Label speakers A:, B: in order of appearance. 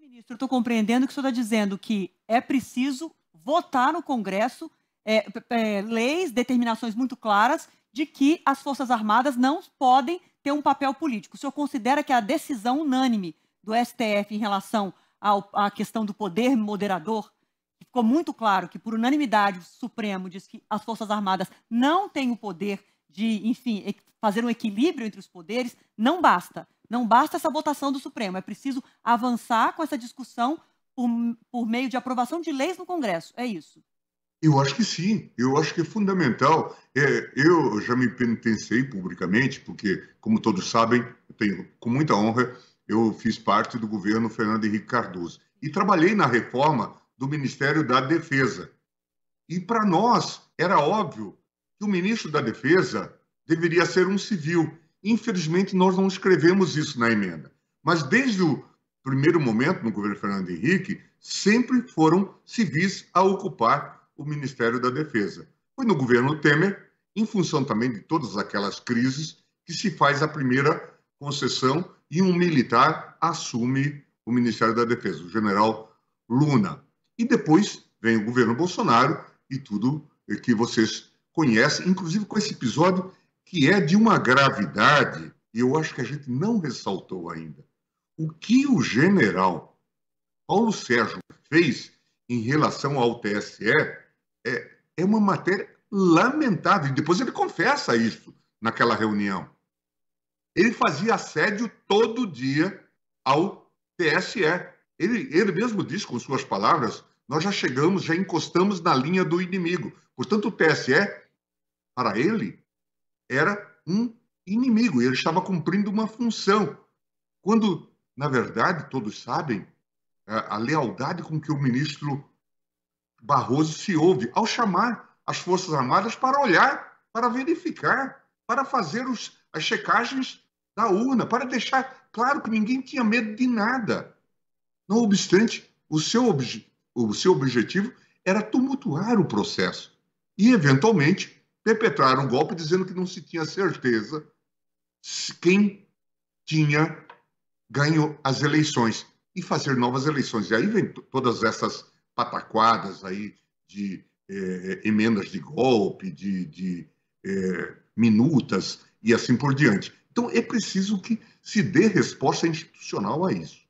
A: ministro, estou compreendendo que o senhor está dizendo que é preciso votar no Congresso é, é, leis, determinações muito claras de que as Forças Armadas não podem ter um papel político. O senhor considera que a decisão unânime do STF em relação ao, à questão do poder moderador, ficou muito claro que, por unanimidade, o Supremo diz que as Forças Armadas não têm o poder de, enfim, fazer um equilíbrio entre os poderes, não basta. Não basta essa votação do Supremo, é preciso avançar com essa discussão por, por meio de aprovação de leis no Congresso. É isso.
B: Eu acho que sim, eu acho que é fundamental. É, eu já me penitenciei publicamente, porque, como todos sabem, tenho, com muita honra, eu fiz parte do governo Fernando Henrique Cardoso e trabalhei na reforma do Ministério da Defesa. E para nós era óbvio que o ministro da Defesa deveria ser um civil. Infelizmente, nós não escrevemos isso na emenda. Mas desde o primeiro momento, no governo Fernando Henrique, sempre foram civis a ocupar o Ministério da Defesa. Foi no governo Temer, em função também de todas aquelas crises, que se faz a primeira concessão e um militar assume o Ministério da Defesa, o general Luna. E depois vem o governo Bolsonaro e tudo que vocês conhecem, inclusive com esse episódio que é de uma gravidade, e eu acho que a gente não ressaltou ainda, o que o general Paulo Sérgio fez em relação ao TSE é, é uma matéria lamentável. E depois ele confessa isso naquela reunião. Ele fazia assédio todo dia ao TSE. Ele, ele mesmo diz com suas palavras: nós já chegamos, já encostamos na linha do inimigo. Portanto, o TSE, para ele, era um inimigo, ele estava cumprindo uma função. Quando, na verdade, todos sabem a lealdade com que o ministro Barroso se ouve ao chamar as Forças Armadas para olhar, para verificar, para fazer os, as checagens da urna, para deixar claro que ninguém tinha medo de nada. Não obstante, o seu, obje, o seu objetivo era tumultuar o processo e, eventualmente, perpetraram um golpe dizendo que não se tinha certeza quem tinha ganho as eleições e fazer novas eleições. E aí vem todas essas pataquadas aí de eh, emendas de golpe, de, de eh, minutas e assim por diante. Então é preciso que se dê resposta institucional a isso.